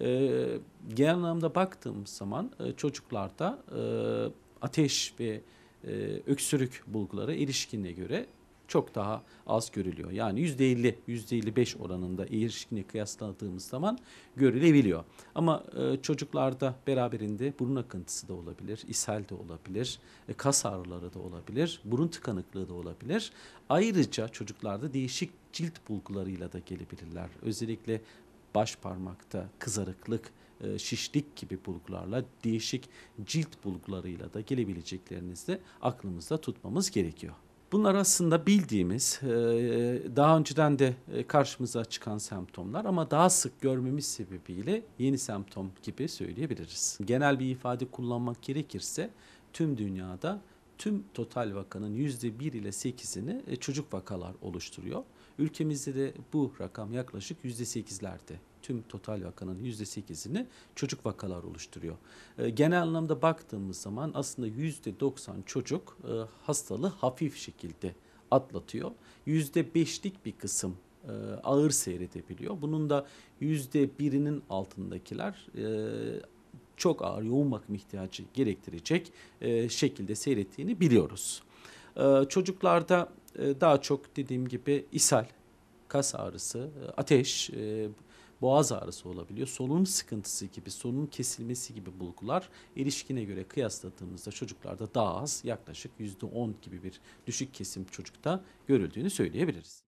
E, genel anlamda baktığımız zaman e, çocuklarda e, ateş ve e, öksürük bulguları erişkine göre çok daha az görülüyor. Yani %50, %55 oranında erişkine kıyasladığımız zaman görülebiliyor. Ama e, çocuklarda beraberinde burun akıntısı da olabilir, ishal de olabilir, e, kas ağrıları da olabilir, burun tıkanıklığı da olabilir. Ayrıca çocuklarda değişik cilt bulgularıyla da gelebilirler. Özellikle baş parmakta kızarıklık, e, şişlik gibi bulgularla değişik cilt bulgularıyla da gelebileceklerinizi aklımızda tutmamız gerekiyor. Bunlar aslında bildiğimiz, e, daha önceden de e, karşımıza çıkan semptomlar ama daha sık görmemiz sebebiyle yeni semptom gibi söyleyebiliriz. Genel bir ifade kullanmak gerekirse tüm dünyada tüm total vakanın yüzde bir ile sekizini e, çocuk vakalar oluşturuyor. Ülkemizde de bu rakam yaklaşık yüzde %8'lerde. Tüm total vakanın yüzde sekizini çocuk vakalar oluşturuyor. E, genel anlamda baktığımız zaman aslında yüzde doksan çocuk e, hastalığı hafif şekilde atlatıyor. Yüzde beşlik bir kısım ağır seyredebiliyor. Bunun da yüzde birinin altındakiler çok ağır yoğun bakım ihtiyacı gerektirecek e, şekilde seyrettiğini biliyoruz. E, çocuklarda e, daha çok dediğim gibi ishal, kas ağrısı, e, ateş, e, boğaz ağrısı olabiliyor. Solunum sıkıntısı gibi, solunum kesilmesi gibi bulgular ilişkine göre kıyasladığımızda çocuklarda daha az yaklaşık %10 gibi bir düşük kesim çocukta görüldüğünü söyleyebiliriz.